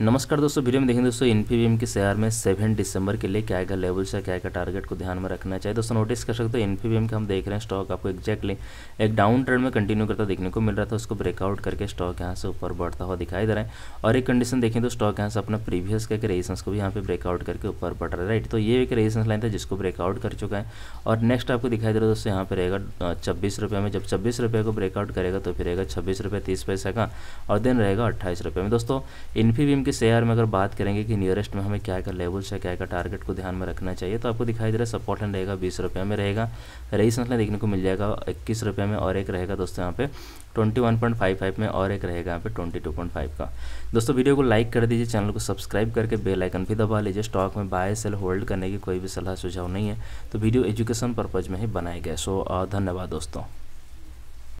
नमस्कार दोस्तों वीडियो में देखें दोस्तों इन्फीबीम के शेयर में सेवन दिसंबर के लिए क्या क्या लेवल से क्या क्या टारगेट को ध्यान में रखना चाहिए दोस्तों नोटिस कर सकते हो इन्फीबीम का हम देख रहे हैं स्टॉक आपको एक्जैक्टली एक डाउन ट्रेंड में कंटिन्यू करता देखने को मिल रहा था उसको ब्रेकआउट करके स्टॉक यहाँ से ऊपर बढ़ता हुआ दिखाई दे रहा है और एक कंडीशन देखें तो स्टॉक यहाँ से अपना प्रीवियस का एक रेजिस्टेंस को भी यहाँ पे ब्रेकआउट करके ऊपर बढ़ रहा है राइट तो ये एक रेजिस्टेंस लाइन था जिसको ब्रेकआउट कर चुका है और नेक्स्ट आपको दिखाई दे रहा है दोस्तों यहाँ पर रहेगा छब्बीस में जब छब्बीस को ब्रेकआउट करेगा तो फिर रहेगा छब्बीस रुपये तीस पैसे का और देन रहेगा अट्ठाईस में दोस्तों इन्फीबीम पेटीएम के शेयर में अगर बात करेंगे कि नियरेस्ट में हमें क्या का लेवल्स है क्या का टारगेट को ध्यान में रखना चाहिए तो आपको दिखाई दे रहा है सपोर्ट एंड रहेगा बीस रुपये में रहेगा रेजिस्टेंस लाइन देखने को मिल जाएगा इक्कीस रुपये में और एक रहेगा दोस्तों यहाँ पे twenty one point five five में और एक रहेगा यहाँ पे ट्वेंटी टू पॉइंट फाइव का दोस्तों वीडियो को लाइक कर दीजिए चैनल को सब्सक्राइब करके बेल आइकन भी दबा लीजिए स्टॉक में बाय सेल होल्ड करने की कोई भी सलाह सुझाव नहीं है तो वीडियो एजुकेशन पर्पज़ में ही बनाया गया सो धन्यवाद दोस्तों